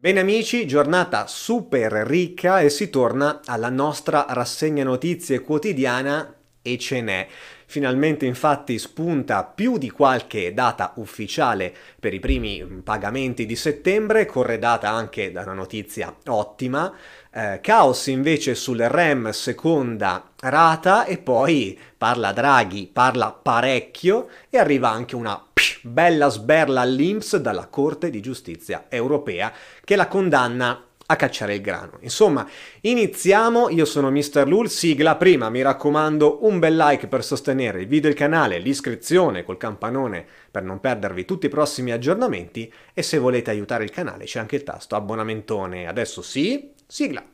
Bene amici, giornata super ricca e si torna alla nostra rassegna notizie quotidiana e ce n'è. Finalmente infatti spunta più di qualche data ufficiale per i primi mm, pagamenti di settembre, corredata anche da una notizia ottima. Eh, caos invece sul REM seconda rata e poi parla Draghi, parla parecchio e arriva anche una bella sberla all'Inps dalla Corte di Giustizia europea che la condanna a cacciare il grano. Insomma, iniziamo, io sono Mr. Lul, sigla prima, mi raccomando un bel like per sostenere il video e il canale, l'iscrizione col campanone per non perdervi tutti i prossimi aggiornamenti e se volete aiutare il canale c'è anche il tasto abbonamentone. Adesso sì, sigla.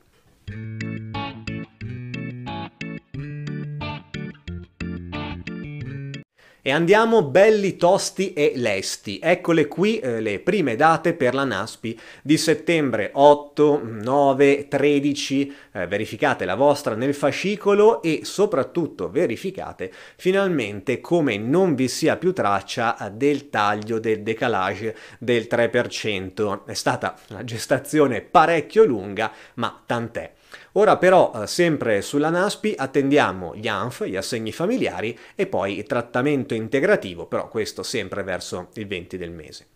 E andiamo belli tosti e lesti. Eccole qui eh, le prime date per la NASPI di settembre 8, 9, 13. Eh, verificate la vostra nel fascicolo e soprattutto verificate finalmente come non vi sia più traccia eh, del taglio del decalage del 3%. È stata una gestazione parecchio lunga, ma tant'è. Ora però, eh, sempre sulla NASPI, attendiamo gli ANF, gli assegni familiari e poi il trattamento integrativo, però questo sempre verso il 20 del mese.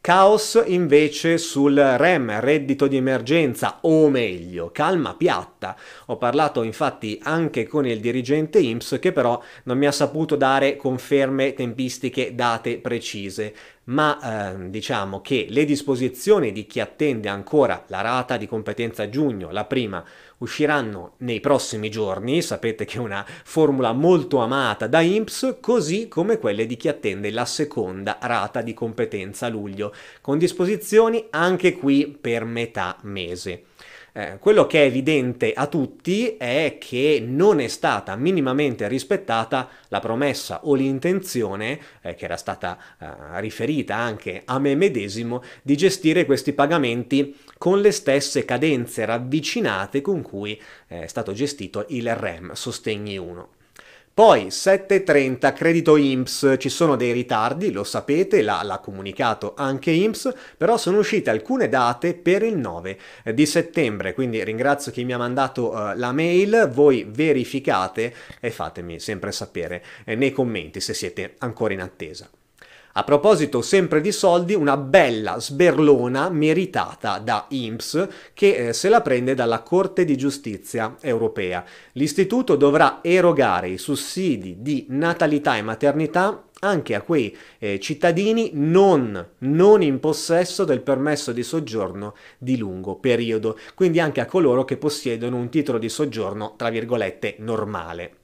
Caos invece sul REM, reddito di emergenza, o meglio, calma piatta. Ho parlato infatti anche con il dirigente IMSS che però non mi ha saputo dare conferme tempistiche date precise ma eh, diciamo che le disposizioni di chi attende ancora la rata di competenza a giugno, la prima, usciranno nei prossimi giorni, sapete che è una formula molto amata da IMPS, così come quelle di chi attende la seconda rata di competenza a luglio, con disposizioni anche qui per metà mese. Eh, quello che è evidente a tutti è che non è stata minimamente rispettata la promessa o l'intenzione, eh, che era stata eh, riferita anche a me medesimo, di gestire questi pagamenti con le stesse cadenze ravvicinate con cui eh, è stato gestito il REM Sostegni 1. Poi 7.30 credito IMSS, ci sono dei ritardi, lo sapete, l'ha, l'ha, comunicato anche IMSS, però sono uscite alcune date per il 9 di settembre, quindi ringrazio chi mi ha mandato uh, la mail, voi verificate e fatemi sempre sapere eh, nei commenti se siete ancora in attesa. A proposito sempre di soldi, una bella sberlona meritata da IMSS che eh, se la prende dalla Corte di Giustizia europea. L'istituto dovrà erogare i sussidi di natalità e maternità anche a quei eh, cittadini non, non, in possesso del permesso di soggiorno di lungo periodo, quindi anche a coloro che possiedono un titolo di soggiorno, tra virgolette, normale.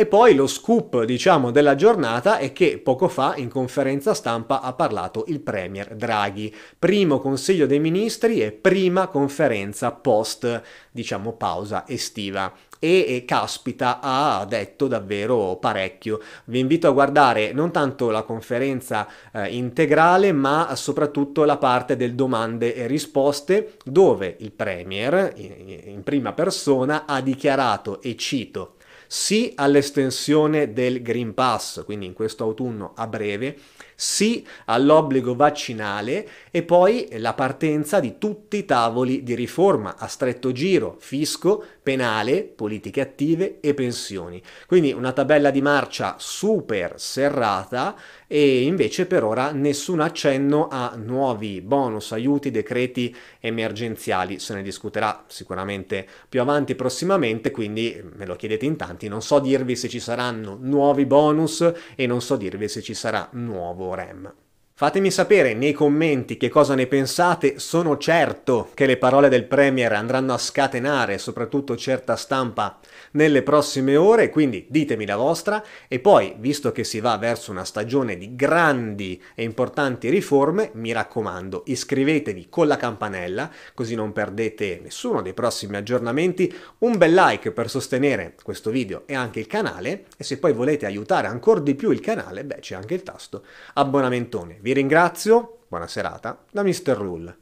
E poi lo scoop, diciamo, della giornata è che poco fa in conferenza stampa ha parlato il Premier Draghi, primo Consiglio dei Ministri e prima conferenza post, diciamo, pausa estiva. E, e, caspita ha detto davvero parecchio. Vi invito a guardare non tanto la conferenza eh, integrale ma soprattutto la parte del domande e risposte dove il Premier in, in prima persona ha dichiarato e cito sì all'estensione del Green Pass, quindi in questo autunno a breve, sì all'obbligo vaccinale e poi la partenza di tutti i tavoli di riforma a stretto giro, fisco, penale, politiche attive e pensioni. Quindi una tabella di marcia super serrata e invece per ora nessun accenno a nuovi bonus, aiuti, decreti emergenziali. Se ne discuterà sicuramente più avanti prossimamente, quindi me lo chiedete in tanti, non so dirvi se ci saranno nuovi bonus e non so dirvi se ci sarà nuovo REM. Fatemi sapere nei commenti che cosa ne pensate, sono certo che le parole del Premier andranno a scatenare soprattutto certa stampa nelle prossime ore, quindi ditemi la vostra e poi, visto che si va verso una stagione di grandi e importanti riforme, mi raccomando iscrivetevi con la campanella così non perdete nessuno dei prossimi aggiornamenti, un bel like per sostenere questo video e anche il canale e se poi volete aiutare ancora di più il canale, beh c'è anche il tasto abbonamentone vi ringrazio, buona serata, da Mr. Rule.